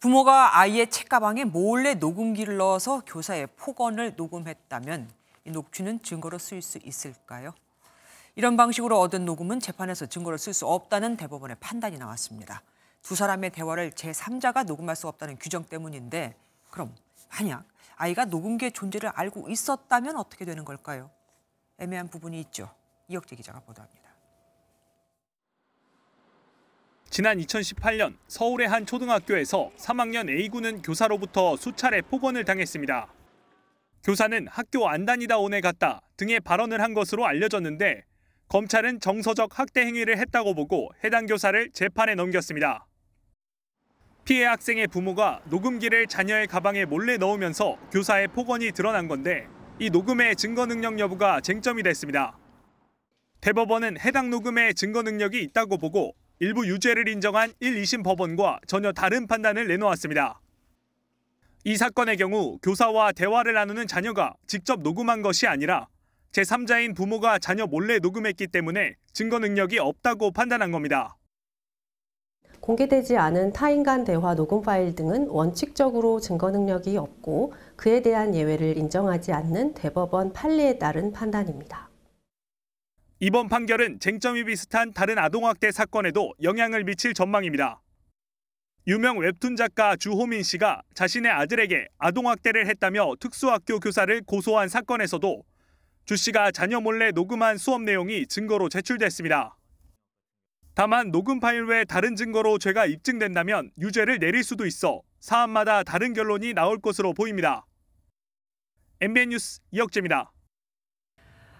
부모가 아이의 책가방에 몰래 녹음기를 넣어서 교사의 폭언을 녹음했다면 이 녹취는 증거로 쓰일 수 있을까요? 이런 방식으로 얻은 녹음은 재판에서 증거로 쓸 수 없다는 대법원의 판단이 나왔습니다. 두 사람의 대화를 제3자가 녹음할 수 없다는 규정 때문인데 그럼 만약 아이가 녹음기의 존재를 알고 있었다면 어떻게 되는 걸까요? 애매한 부분이 있죠. 이혁재 기자가 보도합니다. 지난 2018년 서울의 한 초등학교에서 3학년 A군은 교사로부터 수차례 폭언을 당했습니다. 교사는 학교 안 다니다 오네 갔다 등의 발언을 한 것으로 알려졌는데 검찰은 정서적 학대 행위를 했다고 보고 해당 교사를 재판에 넘겼습니다. 피해 학생의 부모가 녹음기를 자녀의 가방에 몰래 넣으면서 교사의 폭언이 드러난 건데 이 녹음의 증거 능력 여부가 쟁점이 됐습니다. 대법원은 해당 녹음의 증거 능력이 있다고 보고 일부 유죄를 인정한 1, 2심 법원과 전혀 다른 판단을 내놓았습니다. 이 사건의 경우 교사와 대화를 나누는 자녀가 직접 녹음한 것이 아니라 제3자인 부모가 자녀 몰래 녹음했기 때문에 증거 능력이 없다고 판단한 겁니다. 공개되지 않은 타인 간 대화 녹음 파일 등은 원칙적으로 증거 능력이 없고 그에 대한 예외를 인정하지 않는 대법원 판례에 따른 판단입니다. 이번 판결은 쟁점이 비슷한 다른 아동학대 사건에도 영향을 미칠 전망입니다. 유명 웹툰 작가 주호민 씨가 자신의 아들에게 아동학대를 했다며 특수학교 교사를 고소한 사건에서도 주 씨가 자녀 몰래 녹음한 수업 내용이 증거로 제출됐습니다. 다만 녹음 파일 외 다른 증거로 죄가 입증된다면 유죄를 내릴 수도 있어 사안마다 다른 결론이 나올 것으로 보입니다. MBN 뉴스 이혁재입니다.